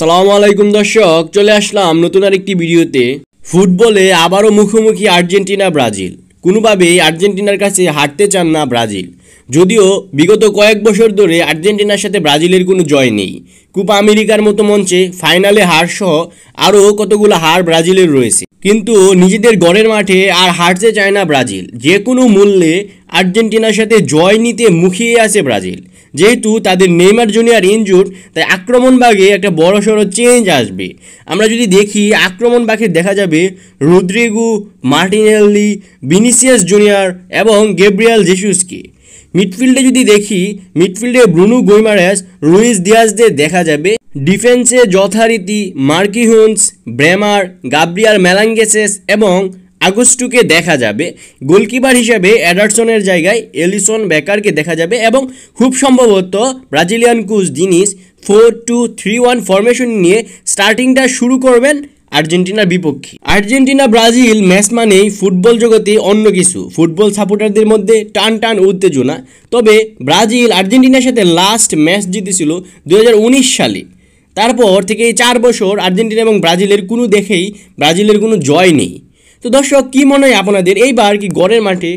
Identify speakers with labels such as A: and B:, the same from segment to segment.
A: সালাম আলাইকুম দর্শক চলে আসলাম নতুন আর একটি ভিডিওতে ফুটবলে আবারও মুখোমুখি আর্জেন্টিনা ব্রাজিল কোনোভাবেই আর্জেন্টিনার কাছে হারতে চান না ব্রাজিল যদিও বিগত কয়েক বছর ধরে আর্জেন্টিনার সাথে ব্রাজিলের কোনো জয় নেই কুপা আমেরিকার মতো মঞ্চে ফাইনালে হার সহ আরও কতগুলো হার ব্রাজিলের রয়েছে কিন্তু নিজেদের গড়ের মাঠে আর হারতে চায় না ব্রাজিল যে কোনো মূল্যে আর্জেন্টিনার সাথে জয় নিতে মুখিয়ে আছে ব্রাজিল যেহেতু তাদের নেইমার জুনিয়ার ইনজুর তাই আক্রমণ বাঘে একটা বড় সড়ো চেঞ্জ আসবে আমরা যদি দেখি আক্রমণ বাঘে দেখা যাবে রুদ্রিগু মার্টিনেল্লি বিনিসিয়াস জুনিয়র এবং গেব্রিয়াল জেসুসকে মিডফিল্ডে যদি দেখি মিডফিল্ডে ব্রুনু গৈমারাস রুইস দিয়াসদের দেখা যাবে ডিফেন্সে যথারীতি মার্কিহুন্স ব্রেমার গাব্রিয়াল ম্যালাঙ্গেসেস এবং আগস্টুকে দেখা যাবে গোলকিপার হিসেবে অ্যাডারসনের জায়গায় এলিসন বেকারকে দেখা যাবে এবং খুব সম্ভবত Brazilian coach Diniz four two three one formation নিয়ে স্টার্টিংটা শুরু করবেন আর্জেন্টিনার বিপক্ষে আর্জেন্টিনা ব্রাজিল ম্যাচ মানেই ফুটবল জগতে অন্য কিছু ফুটবল সাপোর্টারদের মধ্যে টান টান উত্তেজনা তবে ব্রাজিল আর্জেন্টিনার সাথে লাস্ট ম্যাচ জিতেছিল দু সালে তারপর থেকে এই চার বছর আর্জেন্টিনা এবং ব্রাজিলের কোনো দেখেই ব্রাজিলের কোনো জয় নেই তো দর্শক কী মনে হয় আপনাদের এইবার কি গড়ের মাঠে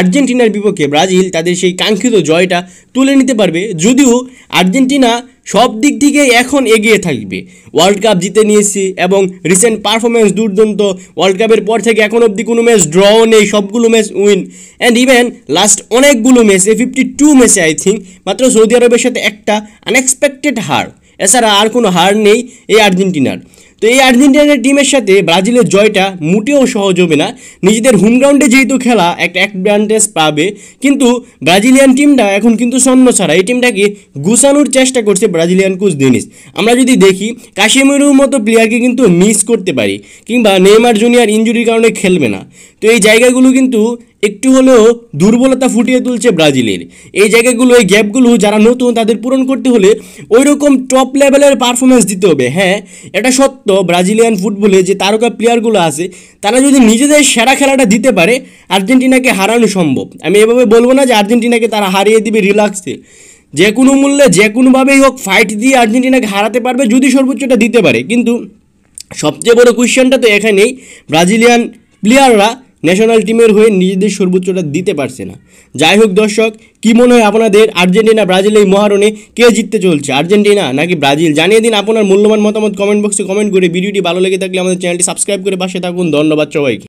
A: আর্জেন্টিনার বিপক্ষে ব্রাজিল তাদের সেই কাঙ্ক্ষিত জয়টা তুলে নিতে পারবে যদিও আর্জেন্টিনা সব দিক থেকে এখন এগিয়ে থাকবে ওয়ার্ল্ড কাপ জিতে নিয়েছি এবং রিসেন্ট পারফরমেন্স দুর্দান্ত ওয়ার্ল্ড কাপের পর থেকে এখন অবধি কোনো ম্যাচ ড্রও নেই সবগুলো match win and even last অনেকগুলো ম্যাচ এ ফিফটি টু ম্যাচে আই থিঙ্ক মাত্র সৌদি আরবের সাথে একটা আনএক্সপেক্টেড হার এছাড়া আর কোনো হার নেই এই আর্জেন্টিনার তো এই আর্জেন্টিনার টিমের সাথে ব্রাজিলের জয়টা মোটেও সহজ হবে না নিজেদের হোম গ্রাউন্ডে যেহেতু খেলা একটা অ্যাডভান্টেজ পাবে কিন্তু ব্রাজিলিয়ান টিমটা এখন কিন্তু স্বর্ণ ছাড়া এই টিমটাকে গুছানোর চেষ্টা করছে ব্রাজিলিয়ান কোচ দিনিস আমরা যদি দেখি কাশিমিরুর মতো প্লেয়ারকে কিন্তু মিস করতে পারি কিংবা নেইমার জুনিয়ার ইঞ্জুরির কারণে খেলবে না তো এই জায়গাগুলো কিন্তু একটু হলেও দুর্বলতা ফুটিয়ে তুলছে ব্রাজিলের এই জায়গাগুলো এই গ্যাপগুলো যারা নতুন তাদের পূরণ করতে হলে ওই রকম টপ লেভেলের পারফরমেন্স দিতে হবে হ্যাঁ এটা সত্য ব্রাজিলিয়ান ফুটবলে যে তারকা প্লেয়ারগুলো আছে তারা যদি নিজেদের সেরা খেলাটা দিতে পারে আর্জেন্টিনাকে হারানো সম্ভব আমি এভাবে বলবো না যে আর্জেন্টিনাকে তারা হারিয়ে দিবে রিল্যাক্সে যে কোনো মূল্যে যে কোনোভাবেই হোক ফাইট দিয়ে আর্জেন্টিনাকে হারাতে পারবে যদি সর্বোচ্চটা দিতে পারে কিন্তু সবচেয়ে বড় কোয়েশ্চেনটা তো এখানেই ব্রাজিলিয়ান প্লেয়াররা ন্যাশনাল টিমের হয়ে নিজেদের সর্বোচ্চটা দিতে পারছে না যাই হোক দর্শক কী মনে হয় আপনাদের আর্জেন্টিনা ব্রাজিল এই মহারণে কে জিততে চলছে আর্জেন্টিনা নাকি ব্রাজিল জানিয়ে দিন আপনার মূল্যবান মতামত কমেন্ট বক্সে কমেন্ট করে ভিডিওটি ভালো লেগে থাকলে আমাদের চ্যানেলটি সাবস্ক্রাইব করে পাশে থাকুন ধন্যবাদ সবাইকে